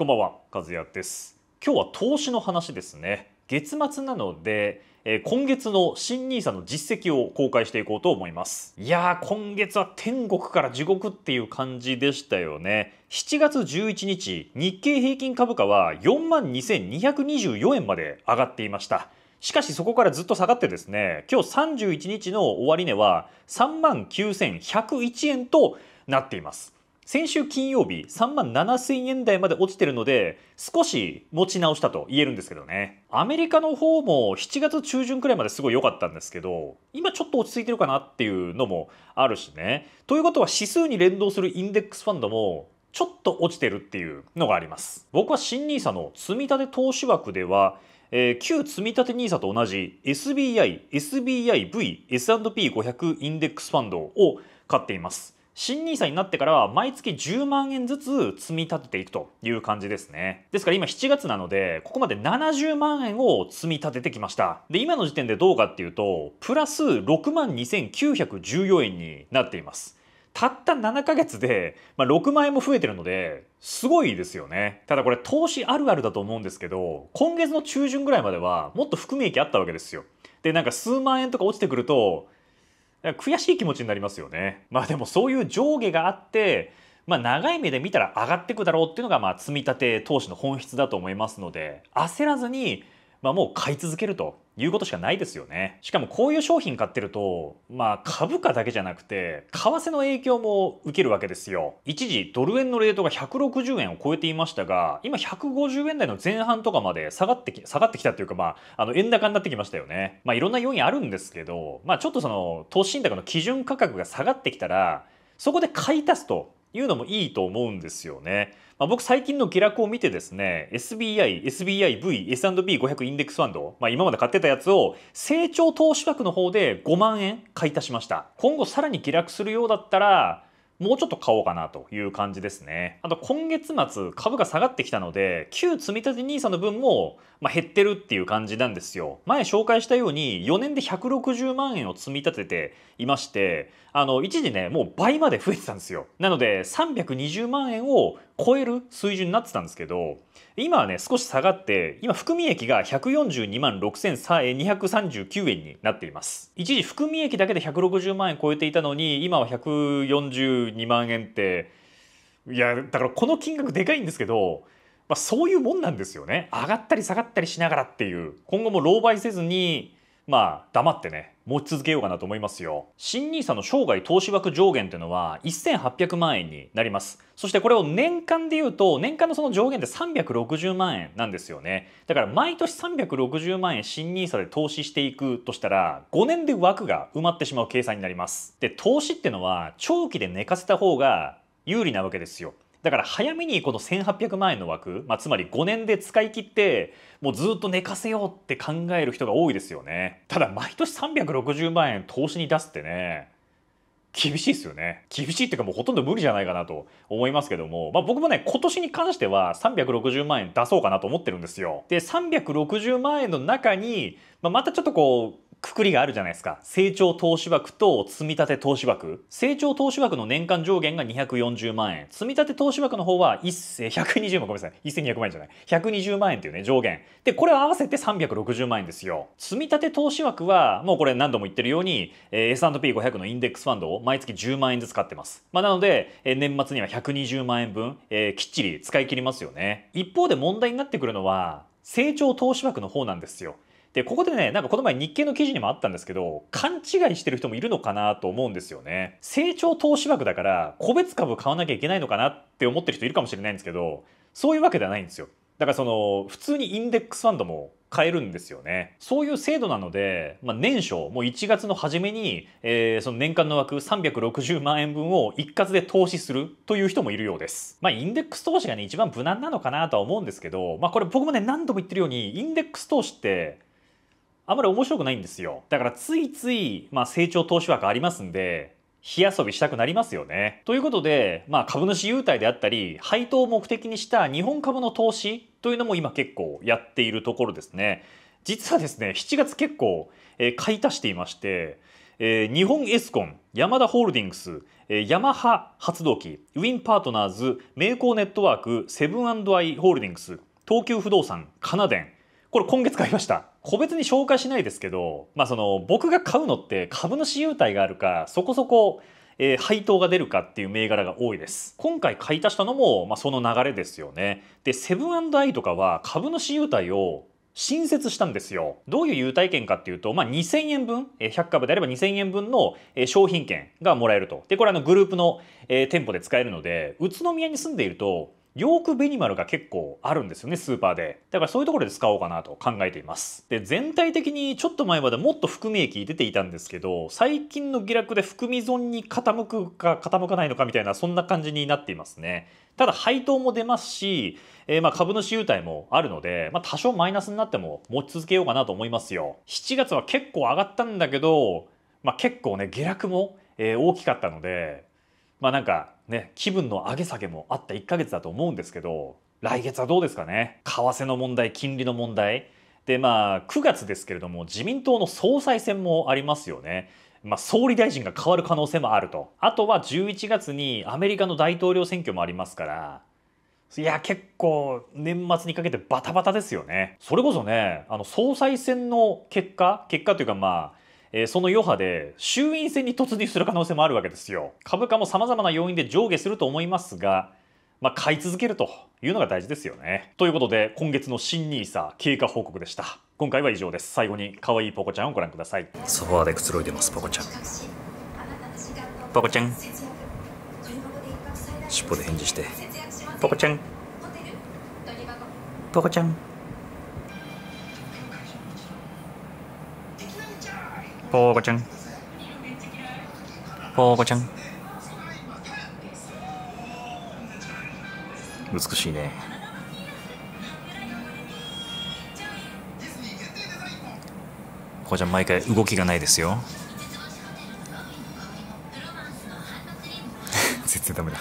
こんばんは、和也です。今日は投資の話ですね。月末なので、えー、今月の新ニーサの実績を公開していこうと思います。いやー、今月は天国から地獄っていう感じでしたよね。7月11日、日経平均株価は42,224円まで上がっていました。しかしそこからずっと下がってですね、今日31日の終値は39,101円となっています。先週金曜日3万7000円台まで落ちてるので少し持ち直したと言えるんですけどねアメリカの方も7月中旬くらいまですごい良かったんですけど今ちょっと落ち着いてるかなっていうのもあるしねということは指数に連動するインデックスファンドもちょっと落ちてるっていうのがあります僕は新 NISA の積立投資枠ではえー、旧積立 NISA と同じ SBI、SBIV、S&P500 インデックスファンドを買っています。新 nisa になってからは毎月10万円ずつ積み立てていくという感じですね。ですから今7月なので、ここまで70万円を積み立ててきました。で、今の時点でどうかっていうと、プラス6万2914円になっています。たった7ヶ月で、まあ、6万円も増えてるので、すごいですよね。ただこれ投資あるあるだと思うんですけど、今月の中旬ぐらいまではもっと含み益あったわけですよ。で、なんか数万円とか落ちてくると、悔しい気持ちになりますよね。まあでもそういう上下があって、まあ、長い目で見たら上がっていくだろうっていうのが、まあ、積み立て投資の本質だと思いますので焦らずに、まあ、もう買い続けるということしかないですよね。しかもこういう商品買ってると、まあ株価だけじゃなくて、為替の影響も受けるわけですよ。一時ドル円のレートが160円を超えていましたが、今150円台の前半とかまで下がってき、下がってきたというかまあ、あの円高になってきましたよね。まあいろんな要因あるんですけど、まあちょっとその投資信託の基準価格が下がってきたら、そこで買い足すというのもいいと思うんですよね。まあ、僕最近の下落を見てですね SBI、SBIV、S&P500 インデックスファンド、まあ、今まで買ってたやつを成長投資額の方で5万円買い足しました今後さらに下落するようだったらもうちょっと買おうかなという感じですね。あと今月末株が下がってきたので、旧積立 NISA の分も、ま減ってるっていう感じなんですよ。前紹介したように4年で160万円を積み立てていまして、あの一時ね、もう倍まで増えてたんですよ。なので320万円を超える水準になってたんですけど今はね少し下がって今含み益が142万6239円になっています一時含み益だけで160万円超えていたのに今は142万円っていやだからこの金額でかいんですけどまあ、そういうもんなんですよね上がったり下がったりしながらっていう今後も狼狽せずにまあ黙ってね持ち続けようかなと思いますよ。新 nisa の生涯投資枠上限というのは1800万円になります。そしてこれを年間で言うと、年間のその上限で360万円なんですよね。だから毎年360万円新 nisa で投資していくとしたら、5年で枠が埋まってしまう計算になります。で、投資ってのは長期で寝かせた方が有利なわけですよ。だから早めにこの1800万円の枠、まあ、つまり5年で使い切ってもうずっと寝かせようって考える人が多いですよねただ毎年360万円投資に出すってね厳しいですよね厳しいっていうかもうほとんど無理じゃないかなと思いますけども、まあ、僕もね今年に関しては360万円出そうかなと思ってるんですよで360万円の中に、まあ、またちょっとこうくくりがあるじゃないですか。成長投資枠と積み立て投資枠。成長投資枠の年間上限が240万円。積み立て投資枠の方は120万、ごめんなさい。1200万円じゃない。120万円っていうね、上限。で、これを合わせて360万円ですよ。積み立て投資枠は、もうこれ何度も言ってるように、S&P500 のインデックスファンドを毎月10万円ずつ買ってます。まあ、なので、年末には120万円分、えー、きっちり使い切りますよね。一方で問題になってくるのは、成長投資枠の方なんですよ。でここでねなんかこの前日経の記事にもあったんですけど勘違いしてる人もいるのかなと思うんですよね成長投資枠だから個別株買わなきゃいけないのかなって思ってる人いるかもしれないんですけどそういうわけではないんですよだからその普通にインデックスファンドも買えるんですよねそういう制度なので、まあ、年初もう1月の初めに、えー、その年間の枠360万円分を一括で投資するという人もいるようです、まあ、インデックス投資がね一番無難なのかなとは思うんですけど、まあ、これ僕もね何度も言ってるようにインデックス投資ってあまり面白くないんですよ。だからついつい、まあ、成長投資枠ありますんで、火遊びしたくなりますよね。ということで、まあ、株主優待であったり配当を目的にした日本株の投資というのも今結構やっているところですね。実はですね7月結構、えー、買い足していまして、えー、日本エスコンヤマダホールディングス、えー、ヤマハ発動機ウィンパートナーズ名工ネットワークセブンアイ・ホールディングス東急不動産カナデンこれ今月買いました。個別に紹介しないですけど、まあ、その僕が買うのって株主優待があるかそこそこ、えー、配当が出るかっていう銘柄が多いです今回買い足したのも、まあ、その流れですよねでセブンアイとかは株主優待を新設したんですよどういう優待券かっていうと、まあ、2000円分100株であれば2000円分の商品券がもらえるとでこれあのグループの、えー、店舗で使えるので宇都宮に住んでいるとヨークベニマルが結構あるんですよねスーパーでだからそういうところで使おうかなと考えていますで全体的にちょっと前までもっと含み益出ていたんですけど最近の下落で含み損に傾くか傾かないのかみたいなそんな感じになっていますねただ配当も出ますし、えー、ま株主優待もあるので、まあ、多少マイナスになっても持ち続けようかなと思いますよ7月は結構上がったんだけど、まあ、結構ね下落も、え大きかったのでまあなんかね気分の上げ下げもあった1ヶ月だと思うんですけど来月はどうですかね為替の問題金利の問題でまあ9月ですけれども自民党の総裁選もありますよね。まあ、総理大臣が変わる可能性もあるとあとは11月にアメリカの大統領選挙もありますからいや結構年末にかけてバタバタですよねそれこそねあの総裁選の結果結果というかまあえー、その余波で衆院選に突入する可能性もあるわけですよ。株価もさまざまな要因で上下すると思いますが、まあ、買い続けるというのが大事ですよね。ということで今月の新ニーサ経過報告でした。今回は以上です。最後に可愛いポコちゃんをご覧ください。ソファーでくつろいでますポコちゃん。ポコちゃん。尻尾で返事して。ポコちゃん。ポコちゃん。ぽーこちゃんぽーこちゃん美しいねここちゃん毎回動きがないですよ 絶対ダメだ